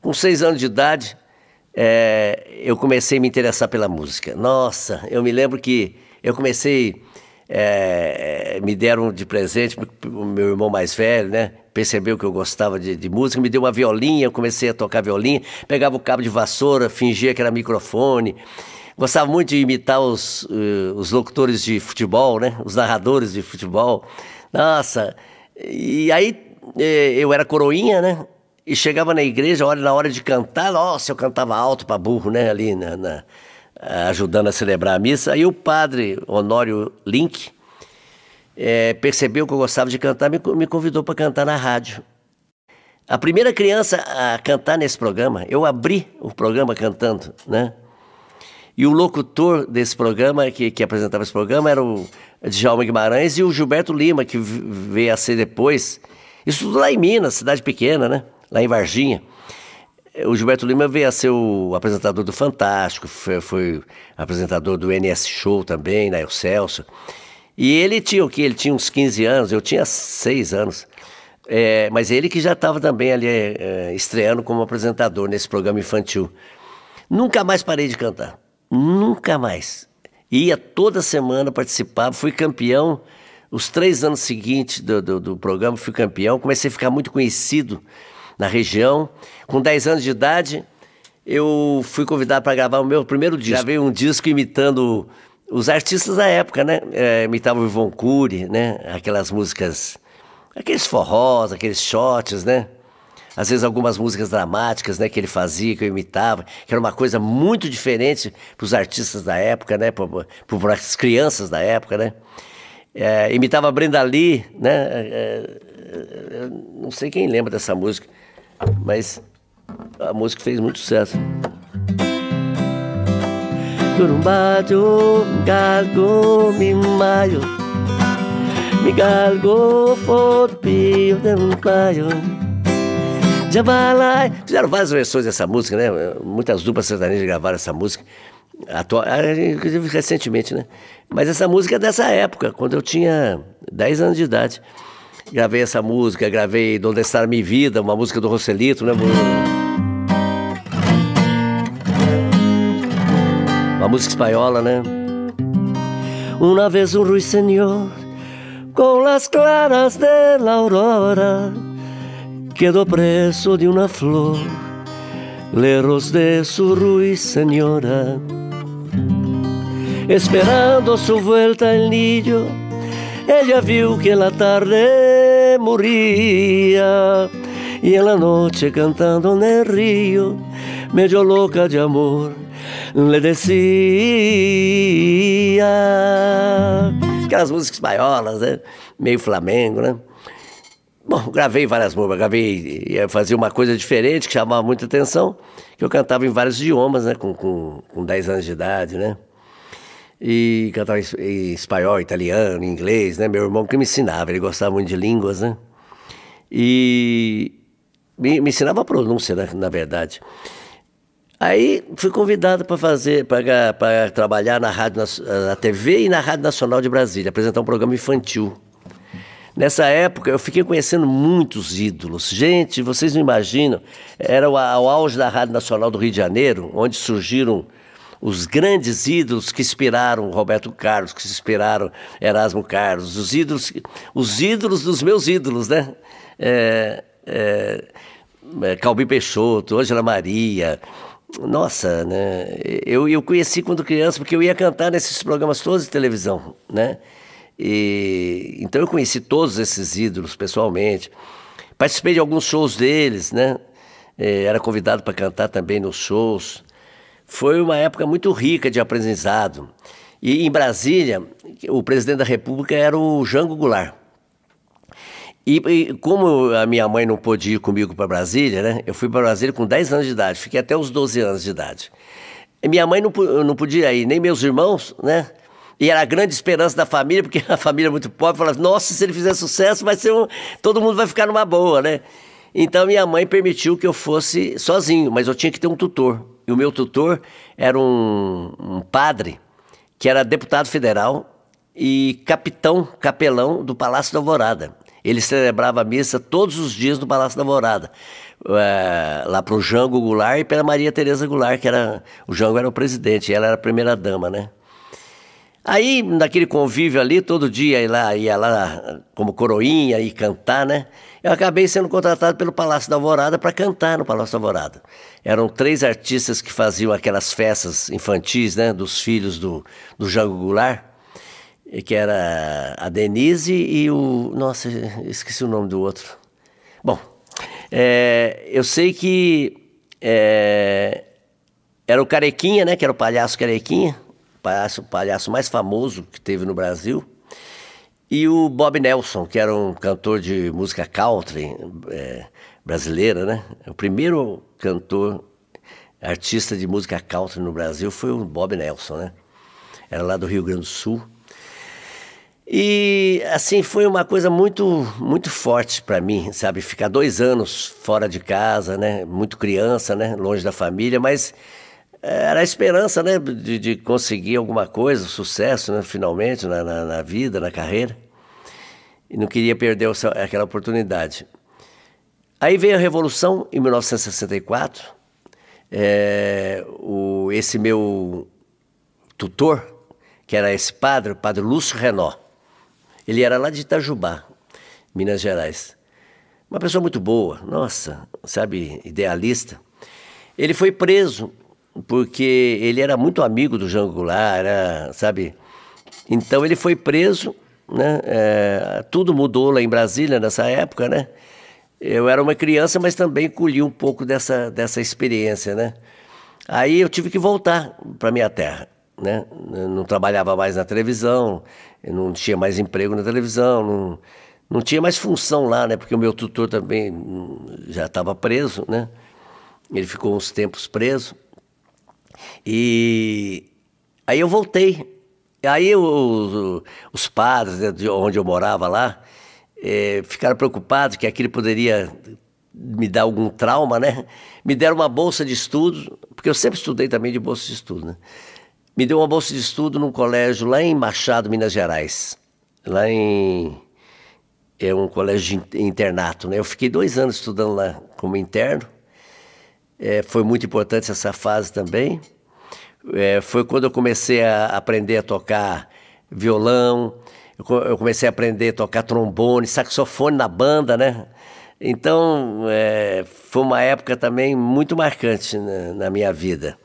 Com seis anos de idade, é, eu comecei a me interessar pela música. Nossa, eu me lembro que eu comecei. É, me deram de presente, o meu irmão mais velho, né? Percebeu que eu gostava de, de, música, me deu uma violinha, eu comecei a tocar violinha, pegava o cabo de vassoura, fingia que era microfone. Gostava muito de imitar os, eh, os locutores de futebol, né? Os narradores de futebol. Nossa, e aí eu era coroinha, né? e chegava na igreja, olha, na hora de cantar, nossa, eu cantava alto para burro, né, ali na, na, eh, ajudando a celebrar a missa. Aí o padre Honório Link é, percebeu que eu gostava de cantar, me, me convidou para cantar na rádio. A primeira criança a cantar nesse programa, eu abri o programa cantando, né? E o locutor desse programa, que, que apresentava esse programa, era o Djalma Guimarães e o Gilberto Lima, que veio a ser depois. Isso tudo lá em Minas, cidade pequena, né? lá em Varginha. O Gilberto Lima veio a ser o apresentador do Fantástico, foi, foi apresentador do NS Show também, na né, El Celso. E ele tinha o quê? Ele tinha uns 15 anos, eu tinha 6 anos. É, mas ele que já estava também ali é, estreando como apresentador nesse programa infantil. Nunca mais parei de cantar. Nunca mais. Ia toda semana, participar, fui campeão. Os três anos seguintes do, do, do programa, fui campeão. Comecei a ficar muito conhecido na região. Com 10 anos de idade, eu fui convidado para gravar o meu primeiro disco. Gravei um disco imitando os artistas da época, né? É, imitavam o Ivon Cury, né? Aquelas músicas, aqueles forrós, aqueles shots, né? Às vezes algumas músicas dramáticas, né, que ele fazia, que eu imitava, que era uma coisa muito diferente para os artistas da época, né, para as crianças da época, né? É, imitava a Brenda Lee, né? É, é, é não sei quem lembra dessa música. Mas a música fez muito sucesso. Turumbadio, galgo, mi galgo, Jabalai. Fizeram várias versões dessa música, né? Muitas duplas sertanejas gravaram essa música. Atual, ah, inclusive recentemente, né? Mas essa música é dessa época, quando eu tinha 10 anos de idade. Gravei essa música, gravei Donde Está Minha Vida, uma música do Roselito, né? Uma música espanhola, né? Uma vez um Ruiz Senhor, com as claras de la aurora, quedou preso de uma flor, leros de su Ruiz Senhora. Esperando sua volta, el niño, Ela viu que la tarde e moría. Y noite cantando no rio meio louca de amor, le descia. Aquelas músicas espanholas, né? Meio Flamengo, né? Bom, gravei várias músicas, gravei, ia fazer uma coisa diferente que chamava muita atenção, que eu cantava em vários idiomas, né? Com, com, com 10 anos de idade, né? e cantava em espanhol, italiano, inglês, né? Meu irmão que me ensinava, ele gostava muito de línguas, né? E me, me ensinava a pronúncia, né? na verdade. Aí fui convidado para fazer, para trabalhar na rádio, na TV e na Rádio Nacional de Brasília, apresentar um programa infantil. Nessa época eu fiquei conhecendo muitos ídolos. Gente, vocês não imaginam, era o, o auge da Rádio Nacional do Rio de Janeiro, onde surgiram os grandes ídolos que inspiraram Roberto Carlos, que inspiraram Erasmo Carlos, os ídolos, os ídolos dos meus ídolos, né? É, é, é, Calbi Peixoto, Ângela Maria. Nossa, né? Eu, eu conheci quando criança porque eu ia cantar nesses programas todos de televisão, né? E, então eu conheci todos esses ídolos pessoalmente. Participei de alguns shows deles, né? É, era convidado para cantar também nos shows. Foi uma época muito rica de aprendizado. E em Brasília, o presidente da República era o Jango Goulart. E, e como a minha mãe não pôde ir comigo para Brasília, né? Eu fui para Brasília com 10 anos de idade, fiquei até os 12 anos de idade. E minha mãe não, não podia ir, nem meus irmãos, né? E era a grande esperança da família, porque a família é muito pobre, falava, nossa, se ele fizer sucesso, vai ser um... todo mundo vai ficar numa boa, né? Então minha mãe permitiu que eu fosse sozinho, mas eu tinha que ter um tutor. E o meu tutor era um, um padre que era deputado federal e capitão, capelão do Palácio da Alvorada. Ele celebrava a missa todos os dias no Palácio da Alvorada, é, lá para o Jango Goulart e pela Maria Tereza Goulart, que era o Jango era o presidente, ela era a primeira dama, né? Aí, naquele convívio ali, todo dia ia lá, ia lá como coroinha e cantar, né? Eu acabei sendo contratado pelo Palácio da Alvorada para cantar no Palácio da Alvorada. Eram três artistas que faziam aquelas festas infantis, né? Dos filhos do, do Jango Goulart, que era a Denise e o... Nossa, esqueci o nome do outro. Bom, é, eu sei que é, era o Carequinha, né? Que era o palhaço Carequinha palhaço, palhaço mais famoso que teve no Brasil, e o Bob Nelson, que era um cantor de música country é, brasileira, né? O primeiro cantor, artista de música country no Brasil foi o Bob Nelson, né? Era lá do Rio Grande do Sul. E assim foi uma coisa muito muito forte para mim, sabe? Ficar dois anos fora de casa, né? Muito criança, né? Longe da família, mas era a esperança, né, de, de, conseguir alguma coisa, sucesso, né, finalmente, na, na, na, vida, na carreira. E não queria perder aquela oportunidade. Aí veio a Revolução, em 1964. É, o, esse meu tutor, que era esse padre, o padre Lúcio Renó, ele era lá de Itajubá, Minas Gerais. Uma pessoa muito boa, nossa, sabe, idealista. Ele foi preso porque ele era muito amigo do Jango Goulart, era, sabe? Então ele foi preso, né? É, tudo mudou lá em Brasília nessa época, né? Eu era uma criança, mas também colhi um pouco dessa, dessa experiência, né? Aí eu tive que voltar para minha terra, né? Eu não trabalhava mais na televisão, não tinha mais emprego na televisão, não, não tinha mais função lá, né? Porque o meu tutor também já estava preso, né? Ele ficou uns tempos preso. E aí eu voltei. Aí os, os padres né, de onde eu morava lá é, ficaram preocupados que aquilo poderia me dar algum trauma, né? Me deram uma bolsa de estudos, porque eu sempre estudei também de bolsa de estudo, né? Me deu uma bolsa de estudo num colégio lá em Machado, Minas Gerais. Lá em. É um colégio de internato, né? Eu fiquei dois anos estudando lá como interno. É, foi muito importante essa fase também. É, foi quando eu comecei a aprender a tocar violão, eu comecei a aprender a tocar trombone, saxofone na banda, né? Então, é, foi uma época também muito marcante na, na minha vida.